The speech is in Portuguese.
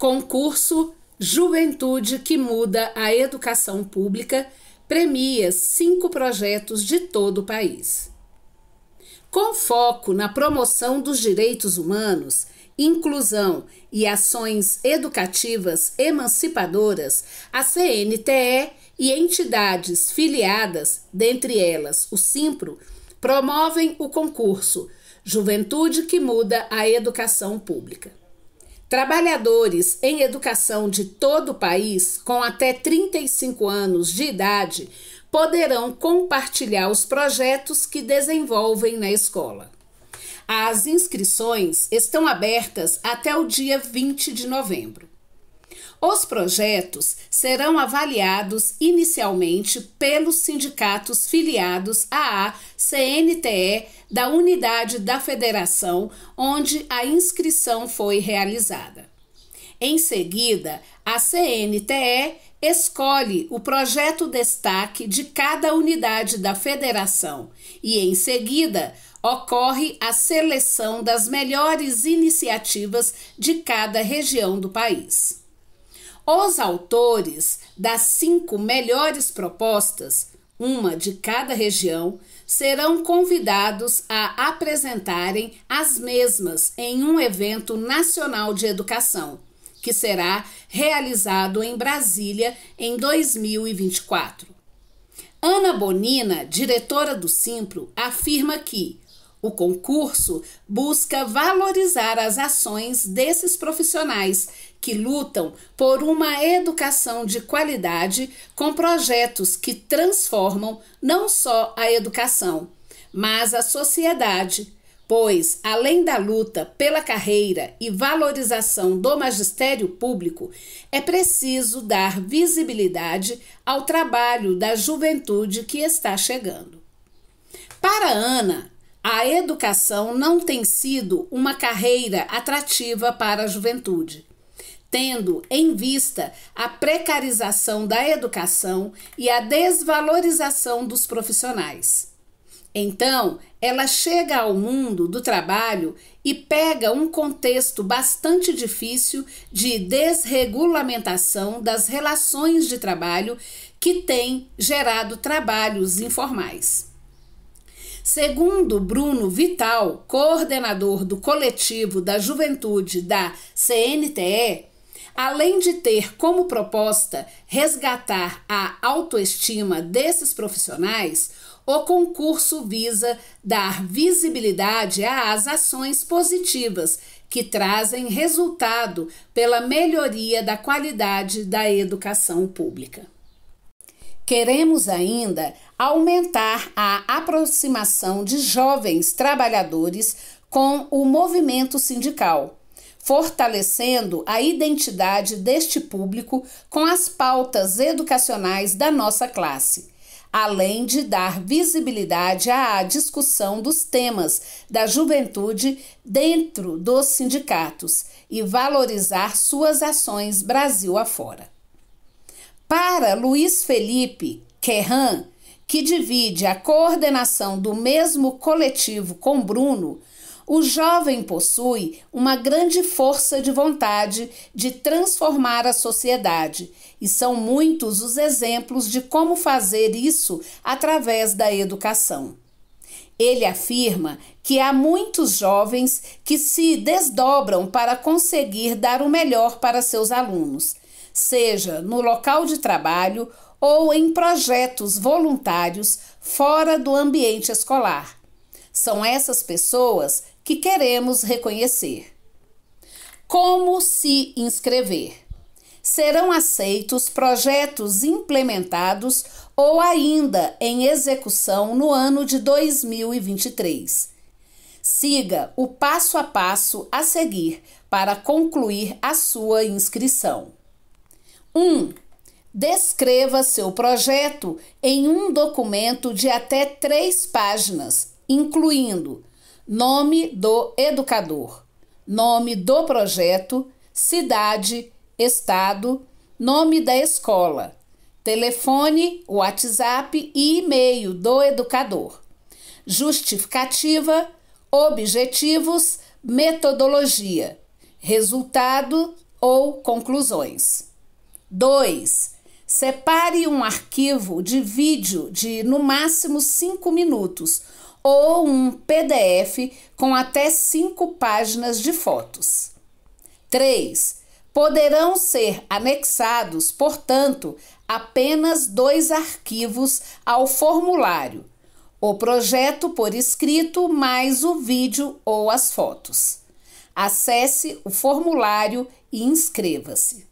Concurso Juventude que Muda a Educação Pública premia cinco projetos de todo o país. Com foco na promoção dos direitos humanos, inclusão e ações educativas emancipadoras, a CNTE e entidades filiadas, dentre elas o Simpro, promovem o concurso Juventude que Muda a Educação Pública. Trabalhadores em educação de todo o país, com até 35 anos de idade, poderão compartilhar os projetos que desenvolvem na escola. As inscrições estão abertas até o dia 20 de novembro. Os projetos serão avaliados inicialmente pelos sindicatos filiados à CNTE da unidade da federação onde a inscrição foi realizada. Em seguida, a CNTE escolhe o projeto destaque de cada unidade da federação e, em seguida, ocorre a seleção das melhores iniciativas de cada região do país. Os autores das cinco melhores propostas, uma de cada região, serão convidados a apresentarem as mesmas em um evento nacional de educação, que será realizado em Brasília em 2024. Ana Bonina, diretora do Simpro, afirma que o concurso busca valorizar as ações desses profissionais que lutam por uma educação de qualidade com projetos que transformam não só a educação, mas a sociedade pois, além da luta pela carreira e valorização do magistério público, é preciso dar visibilidade ao trabalho da juventude que está chegando. Para Ana, a educação não tem sido uma carreira atrativa para a juventude, tendo em vista a precarização da educação e a desvalorização dos profissionais. Então, ela chega ao mundo do trabalho e pega um contexto bastante difícil de desregulamentação das relações de trabalho que tem gerado trabalhos informais. Segundo Bruno Vital, coordenador do coletivo da juventude da CNTE, além de ter como proposta resgatar a autoestima desses profissionais, o concurso visa dar visibilidade às ações positivas que trazem resultado pela melhoria da qualidade da educação pública. Queremos ainda aumentar a aproximação de jovens trabalhadores com o movimento sindical, fortalecendo a identidade deste público com as pautas educacionais da nossa classe, além de dar visibilidade à discussão dos temas da juventude dentro dos sindicatos e valorizar suas ações Brasil afora. Para Luiz Felipe Kerran, que divide a coordenação do mesmo coletivo com Bruno, o jovem possui uma grande força de vontade de transformar a sociedade, e são muitos os exemplos de como fazer isso através da educação. Ele afirma que há muitos jovens que se desdobram para conseguir dar o melhor para seus alunos, seja no local de trabalho ou em projetos voluntários fora do ambiente escolar. São essas pessoas que queremos reconhecer. Como se inscrever? Serão aceitos projetos implementados ou ainda em execução no ano de 2023. Siga o passo a passo a seguir para concluir a sua inscrição. 1. Descreva seu projeto em um documento de até três páginas, incluindo nome do educador, nome do projeto, cidade, estado, nome da escola, telefone, WhatsApp e e-mail do educador, justificativa, objetivos, metodologia, resultado ou conclusões. 2. Separe um arquivo de vídeo de no máximo 5 minutos ou um PDF com até 5 páginas de fotos. 3. Poderão ser anexados, portanto, apenas dois arquivos ao formulário: o projeto por escrito mais o vídeo ou as fotos. Acesse o formulário e inscreva-se.